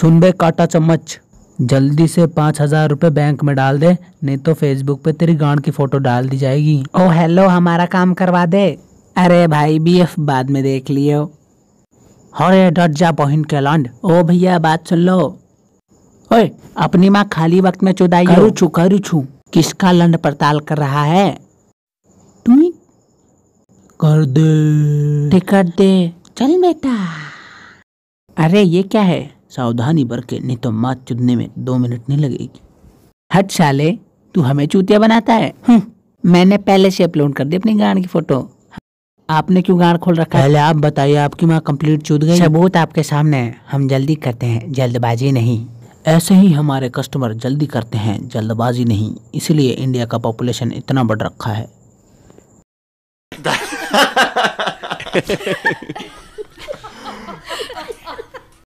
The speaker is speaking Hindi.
सुन बे काटा चम्मच जल्दी से पाँच हजार रूपए बैंक में डाल दे नहीं तो फेसबुक पे तेरी गांड की फोटो डाल दी जाएगी ओ हेलो हमारा काम करवा दे अरे भाई एफ बाद में देख लियो हरे डट जा बहन के लंड ओ भैया बात सुन लो ओए अपनी माँ खाली वक्त में चुदाई करू छू करू छू किसका लंड पड़ताल कर रहा है तू कर दे टिकट दे चल बेटा अरे ये क्या है सावधानी बरके नहीं तो मात चुदने में दो मिनट नहीं लगेगी हट साले तू हमें चूतिया बनाता है हम्म, मैंने पहले से अपलोड कर दी अपनी गाड़ की फोटो आपने क्यों गाड़ खोल रखा है पहले आप बताइए आपकी माँ कंप्लीट चूत गई सबूत आपके सामने है हम जल्दी करते हैं जल्दबाजी नहीं ऐसे ही हमारे कस्टमर जल्दी करते हैं जल्दबाजी नहीं इसलिए इंडिया का पॉपुलेशन इतना बढ़ रखा है